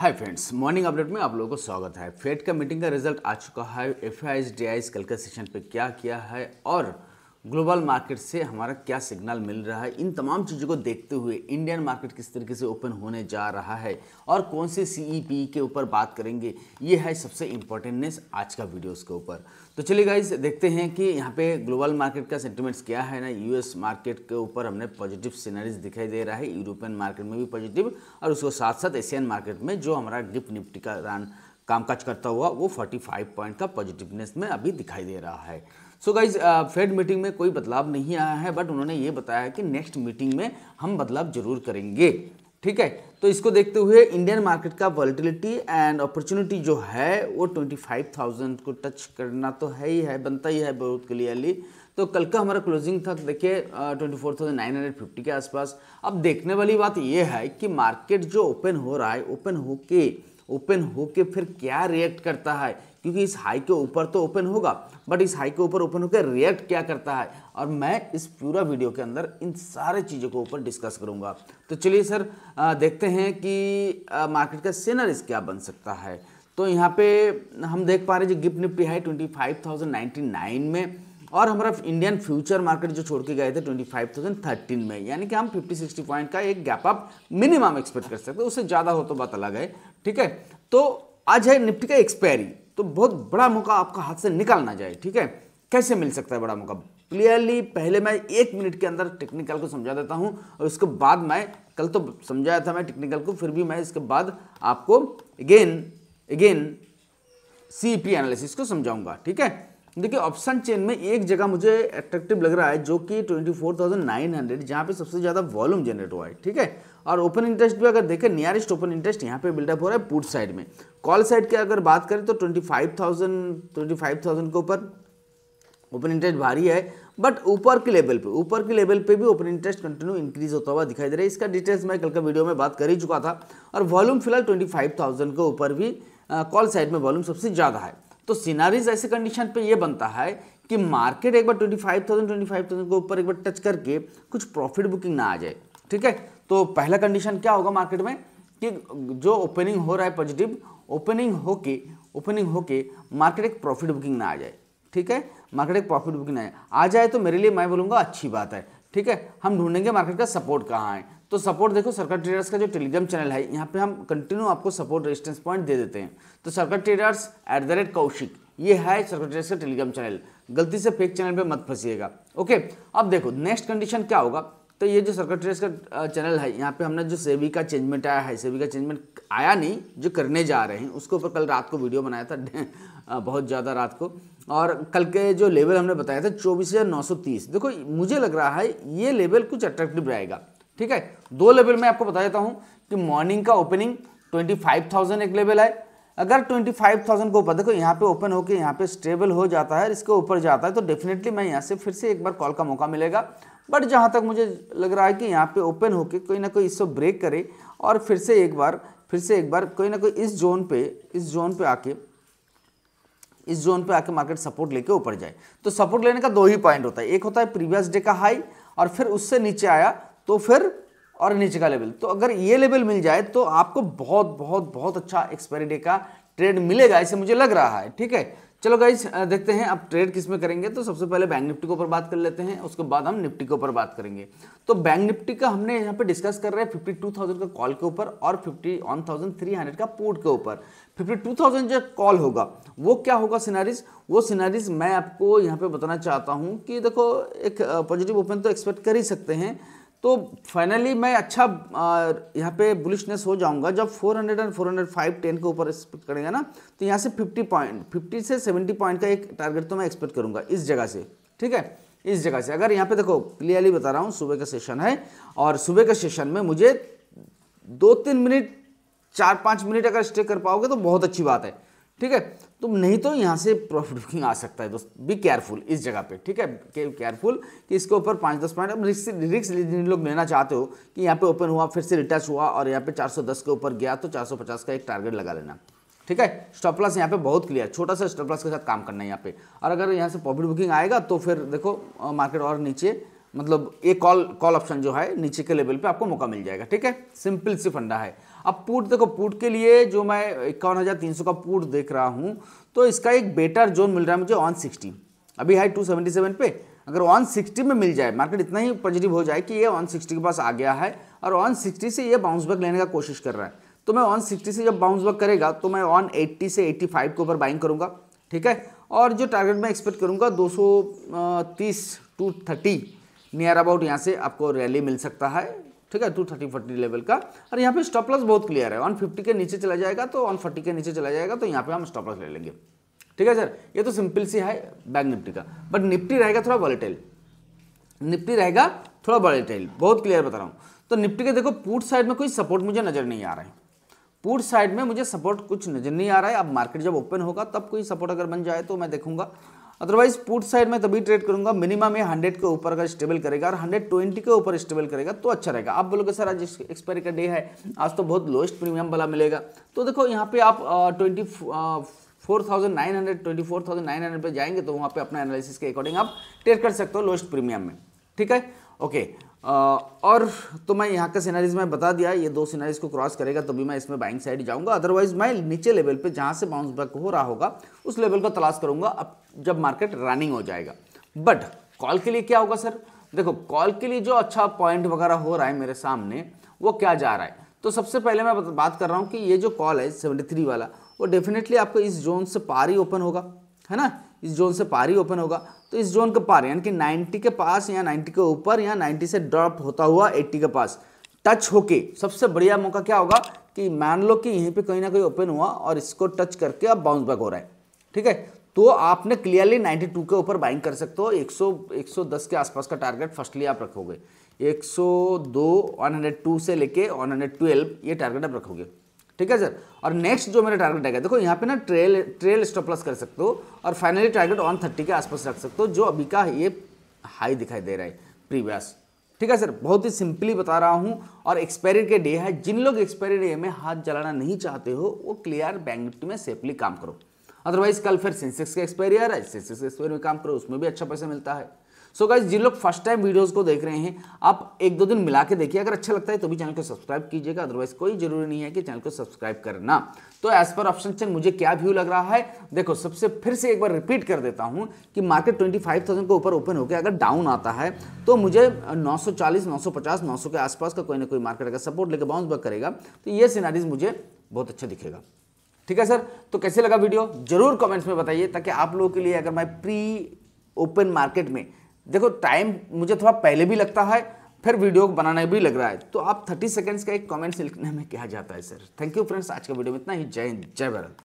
Hi friends morning update में आप लोगों को स्वागत है फेड का मीटिंग का रिजल्ट आ चुका है एफ आई आई कल के सेशन पे क्या किया है और ग्लोबल मार्केट से हमारा क्या सिग्नल मिल रहा है इन तमाम चीज़ों को देखते हुए इंडियन मार्केट किस तरीके से ओपन होने जा रहा है और कौन से सी e के ऊपर बात करेंगे ये है सबसे इम्पोर्टेंटनेस आज का वीडियोस के ऊपर तो चलिए गाइज देखते हैं कि यहाँ पे ग्लोबल मार्केट का सेंटिमेंट्स क्या है ना यूएस मार्केट के ऊपर हमने पॉजिटिव सीनरीज दिखाई दे रहा है यूरोपियन मार्केट में भी पॉजिटिव और उसके साथ साथ एशियन मार्केट में जो हमारा डिप निपटी का रान कामकाज करता हुआ वो 45 पॉइंट का पॉजिटिवनेस में अभी दिखाई दे रहा है सो गाइज फेड मीटिंग में कोई बदलाव नहीं आया है बट उन्होंने ये बताया कि नेक्स्ट मीटिंग में हम बदलाव जरूर करेंगे ठीक है तो इसको देखते हुए इंडियन मार्केट का वॉलिटिलिटी एंड अपॉर्चुनिटी जो है वो 25,000 को टच करना तो है ही है बनता ही है बहुत क्लियरली तो कल का हमारा क्लोजिंग था तो देखिए twenty four thousand nine hundred fifty के आसपास अब देखने वाली बात ये है कि मार्केट जो ओपन हो रहा है ओपन होके ओपन होके फिर क्या रिएक्ट करता है क्योंकि इस हाई के ऊपर तो ओपन होगा बट इस हाई के ऊपर ओपन होकर रिएक्ट क्या करता है और मैं इस पूरा वीडियो के अंदर इन सारे चीज़ों के ऊपर डिस्कस करूंगा तो चलिए सर देखते हैं कि मार्केट का इस क्या बन सकता है तो यहाँ पे हम देख पा रहे हैं जो गिफ्ट निफ्टी है ट्वेंटी फाइव थाउजेंड नाइन में और हमारा इंडियन फ्यूचर मार्केट जो छोड़ के गए थे 25,013 में यानी कि हम 50-60 पॉइंट का एक गैप अप मिनिमम एक्सपेक्ट कर सकते हैं उससे ज़्यादा हो तो बात अलग है ठीक है तो आज है निफ्टी का एक्सपायरी तो बहुत बड़ा मौका आपका हाथ से निकाल ना जाए ठीक है कैसे मिल सकता है बड़ा मौका क्लियरली पहले मैं एक मिनट के अंदर टेक्निकल को समझा देता हूं और उसके बाद मैं कल तो समझाया था मैं टेक्निकल को फिर भी मैं इसके बाद आपको again again C P analysis को समझाऊंगा ठीक है देखिए ऑप्शन चेन में एक जगह मुझे अट्रैक्टिव लग रहा है जो कि 24,900 जहाँ पे सबसे ज़्यादा वॉल्यूम जनरेट हुआ है ठीक है और ओपन इंटरेस्ट भी अगर देखें नियरेस्ट ओपन इंटरेस्ट यहाँ पे बिल्डअप हो रहा है पुट साइड में कॉल साइड की अगर बात करें तो 25,000 25,000 के ऊपर ओपन इंटरेस्ट भारी है बट ऊपर के लेवल पे ऊपर के लेवल पे भी ओपन इंटरेस्ट कंटिन्यू इंक्रीज होता हुआ दिखाई दे रहा है इसका डिटेल्स मैं कल का वीडियो में बात कर ही चुका था और वॉल्यूम फिलहाल ट्वेंटी के ऊपर भी कॉल साइड में वॉल्यूम सबसे ज़्यादा है तो सीनारीज ऐसे कंडीशन पे ये बनता है कि मार्केट एक बार twenty five thousand twenty five thousand के ऊपर एक बार टच करके कुछ प्रॉफिट बुकिंग ना आ जाए ठीक है तो पहला कंडीशन क्या होगा मार्केट में कि जो ओपनिंग हो रहा है पॉजिटिव ओपनिंग होके ओपनिंग होके मार्केट एक प्रॉफिट बुकिंग ना आ जाए ठीक है मार्केट एक प्रॉफिट बुकिंग ना आ जाए आ जाए तो मेरे लिए मैं बोलूँगा अच्छी बात है ठीक है हम ढूंढेंगे मार्केट का सपोर्ट कहाँ है तो सपोर्ट देखो सर्कट ट्रेडर्स का जो टेलीग्राम चैनल है यहाँ पे हम कंटिन्यू आपको सपोर्ट रेजिस्टेंस पॉइंट दे देते हैं तो circuit traders at the rate Kaushik ये है सर्कट ट्रेडर्स का टेलीग्राम चैनल गलती से फेक चैनल पे मत फंसीएगा ओके अब देखो नेक्स्ट कंडीशन क्या होगा तो ये जो सर्कट ट्रेडर्स का चैनल है यहाँ पे हमने जो सेवी का चेंजमेंट आया है सेवी का चेंजमेंट आया नहीं जो करने जा रहे हैं उसके ऊपर कल रात को वीडियो बनाया था बहुत ज़्यादा रात को और कल के जो लेवल हमने बताया था चौबीस देखो मुझे लग रहा है ये लेवल कुछ अट्रैक्टिव रहेगा ठीक है दो लेवल में आपको बता देता हूं कि मॉर्निंग का ओपनिंग 25,000 एक लेवल है अगर 25,000 को ऊपर देखो यहाँ पे ओपन होकर यहाँ पे स्टेबल हो जाता है इसके ऊपर जाता है तो डेफिनेटली मैं यहाँ से फिर से एक बार कॉल का मौका मिलेगा बट जहाँ तक मुझे लग रहा है कि यहाँ पे ओपन होके कोई ना कोई इसको ब्रेक करे और फिर से एक बार फिर से एक बार कोई ना कोई इस जोन पे इस जोन पे आके इस जोन पे आके मार्केट सपोर्ट लेके ऊपर जाए तो सपोर्ट लेने का दो ही पॉइंट होता है एक होता है प्रीवियस डे का हाई और फिर उससे नीचे आया तो फिर और नीचे का लेवल तो अगर ये लेवल मिल जाए तो आपको बहुत बहुत बहुत अच्छा एक्सपायरी डे का ट्रेड मिलेगा ऐसे मुझे लग रहा है ठीक है चलो गाइज देखते हैं अब ट्रेड किस में करेंगे तो सबसे पहले बैंक निफ्टी के ऊपर बात कर लेते हैं उसके बाद हम निफ्टी के ऊपर बात करेंगे तो बैंक निफ्टी का हमने यहाँ पे डिस्कस कर रहे हैं 52,000 का कॉल के ऊपर और 51,300 का पोर्ट के ऊपर 52,000 जो कॉल होगा वो क्या होगा सिनारीज वो सिनारीज मैं आपको यहाँ पे बताना चाहता हूँ कि देखो एक पॉजिटिव ओपन तो एक्सपेक्ट कर ही सकते हैं तो फाइनली मैं अच्छा यहाँ पे बुलिशनेस हो जाऊंगा जब 400 एंड 405 10 के ऊपर एक्सपेक्ट करेंगे ना तो यहाँ से 50 पॉइंट 50 से 70 पॉइंट का एक टारगेट तो मैं एक्सपेक्ट करूंगा इस जगह से ठीक है इस जगह से अगर यहाँ पे देखो क्लियरली बता रहा हूँ सुबह का सेशन है और सुबह के सेशन में मुझे दो तीन मिनट चार पाँच मिनट अगर स्टे कर पाओगे तो बहुत अच्छी बात है ठीक है तो नहीं तो यहाँ से प्रॉफिट बुकिंग आ सकता है दोस्त बी केयरफुल इस जगह पे ठीक है केयरफुल कि इसके ऊपर पाँच दस पॉइंट अब रिस्क रिक्स जिन लोग लेना चाहते हो कि यहाँ पे ओपन हुआ फिर से रिटच हुआ और यहाँ पे 410 के ऊपर गया तो 450 का एक टारगेट लगा लेना ठीक है स्टॉप लॉस यहाँ पे बहुत क्लियर छोटा सा स्टॉप लॉस के साथ काम करना है यहाँ पे और अगर यहाँ से प्रॉफिट बुकिंग आएगा तो फिर देखो मार्केट और नीचे मतलब एक कॉल कॉल ऑप्शन जो है नीचे के लेवल पे आपको मौका मिल जाएगा ठीक है सिंपल सी फंडा है अब पुट देखो पुट के लिए जो मैं इक्यावन हज़ार तीन सौ का पुट देख रहा हूँ तो इसका एक बेटर जोन मिल रहा है मुझे वन सिक्सटी अभी हाई टू सेवेंटी सेवन पे अगर वन सिक्सटी में मिल जाए मार्केट इतना ही पॉजिटिव हो जाए कि ये वन सिक्सटी के पास आ गया है और वन सिक्सटी से ये बाउंस बैक लेने का कोशिश कर रहा है तो मैं वन सिक्सटी से जब बाउंस बैक करेगा तो मैं वन एट्टी से एट्टी फाइव के ऊपर बाइंग करूँगा ठीक है और जो टारगेट मैं एक्सपेक्ट करूँगा दो सौ तीस टू थर्टी नियर अबाउट यहाँ से आपको रैली मिल सकता है ठीक है टू थर्टी फोर्टी लेवल का और यहाँ पे स्टॉप लॉस बहुत क्लियर है वन फिफ्टी के नीचे चला जाएगा तो वन फोर्टी के नीचे चला जाएगा तो यहाँ पे हम स्टॉप लॉस ले लेंगे ठीक है सर ये तो सिंपल सी है बैंक निफ्टी का बट निफ्टी रहेगा थोड़ा वॉलेटाइल निफ्टी रहेगा थोड़ा वॉलेटाइल बहुत क्लियर बता रहा हूँ तो निफ्टी के देखो पूर्ट साइड में कोई सपोर्ट मुझे नजर नहीं आ रहा है पूर्ट साइड में मुझे सपोर्ट कुछ नजर नहीं आ रहा है अब मार्केट जब ओपन होगा तब कोई सपोर्ट अगर बन जाए तो मैं देखूंगा अदरवाइज पुट साइड में तभी ट्रेड करूंगा मिनिमम ये 100 के ऊपर अगर स्टेबल करेगा और 120 के ऊपर स्टेबल करेगा तो अच्छा रहेगा आप बोलोगे सर आज एक्सपायरी का डे है आज तो बहुत लोएस्ट प्रीमियम वाला मिलेगा तो देखो यहाँ पे आप twenty four thousand nine hundred twenty four thousand nine hundred पर जाएंगे तो वहाँ पे अपना एनालिसिस के अकॉर्डिंग आप ट्रेड कर सकते हो लोएस्ट प्रीमियम में ठीक है ओके okay. और तो मैं यहाँ का सीनारीज मैं बता दिया ये दो सीनारीज को क्रॉस करेगा तभी मैं इसमें बाइंग साइड जाऊँगा अदरवाइज मैं नीचे लेवल पे जहाँ से बाउंस बैक हो रहा होगा उस लेवल को तलाश करूँगा अब जब मार्केट रनिंग हो जाएगा बट कॉल के लिए क्या होगा सर देखो कॉल के लिए जो अच्छा पॉइंट वगैरह हो रहा है मेरे सामने वो क्या जा रहा है तो सबसे पहले मैं बात कर रहा हूँ कि ये जो कॉल है सेवेंटी थ्री वाला वो डेफिनेटली आपको इस जोन से पार ही ओपन होगा है ना इस जोन से पार ही ओपन होगा तो इस जोन के पार यानी कि 90 के पास या 90 के ऊपर या 90 से ड्रॉप होता हुआ 80 के पास टच होके सबसे बढ़िया मौका क्या होगा कि मान लो कि यहीं पे कहीं ना कहीं ओपन हुआ और इसको टच करके अब बाउंस बैक हो रहा है ठीक है तो आपने क्लियरली 92 के ऊपर बाइंग कर सकते हो 100 110 के आसपास का टारगेट फर्स्टली आप रखोगे 102 102 से लेके 112 ये टारगेट आप रखोगे ठीक है सर और नेक्स्ट जो मेरा टारगेट आएगा देखो यहाँ पे ना ट्रेल ट्रेल स्टॉप लॉस कर सकते हो और फाइनली टारगेट वन थर्टी के आसपास रख सकते हो जो अभी का ये हाई दिखाई दे रहा है प्रीवियस ठीक है सर बहुत ही सिंपली बता रहा हूँ और एक्सपायरी के डे है जिन लोग एक्सपायरी डे में हाथ जलाना नहीं चाहते हो वो क्लियर बैंक निफ्टी में सेफली काम करो अदरवाइज कल फिर सेंसेक्स का एक्सपायरी आ रहा है सेंसेक्स एक्सपायरी में काम करो उसमें भी अच्छा पैसा मिलता है सो गाइज जिन लोग फर्स्ट टाइम वीडियोस को देख रहे हैं आप एक दो दिन मिला के देखिए अगर अच्छा लगता है तो भी चैनल को सब्सक्राइब कीजिएगा अदरवाइज कोई जरूरी नहीं है कि चैनल को सब्सक्राइब करना तो एज पर ऑप्शन चेन मुझे क्या व्यू लग रहा है देखो सबसे फिर से एक बार रिपीट कर देता हूँ कि मार्केट ट्वेंटी फाइव थाउजेंड के ऊपर ओपन होकर अगर डाउन आता है तो मुझे नौ सौ चालीस नौ सौ पचास नौ सौ के आसपास का कोई ना कोई मार्केट अगर सपोर्ट लेकर बाउंस बैक करेगा तो ये सीनारीज मुझे बहुत अच्छा दिखेगा ठीक है सर तो कैसे लगा वीडियो जरूर कमेंट्स में बताइए ताकि आप लोगों के लिए अगर मैं प्री ओपन मार्केट में देखो टाइम मुझे थोड़ा पहले भी लगता है फिर वीडियो बनाने भी लग रहा है तो आप थर्टी सेकेंड्स का एक कमेंट लिखने में क्या जाता है सर थैंक यू फ्रेंड्स आज का वीडियो में इतना ही जय हिंद जय भारत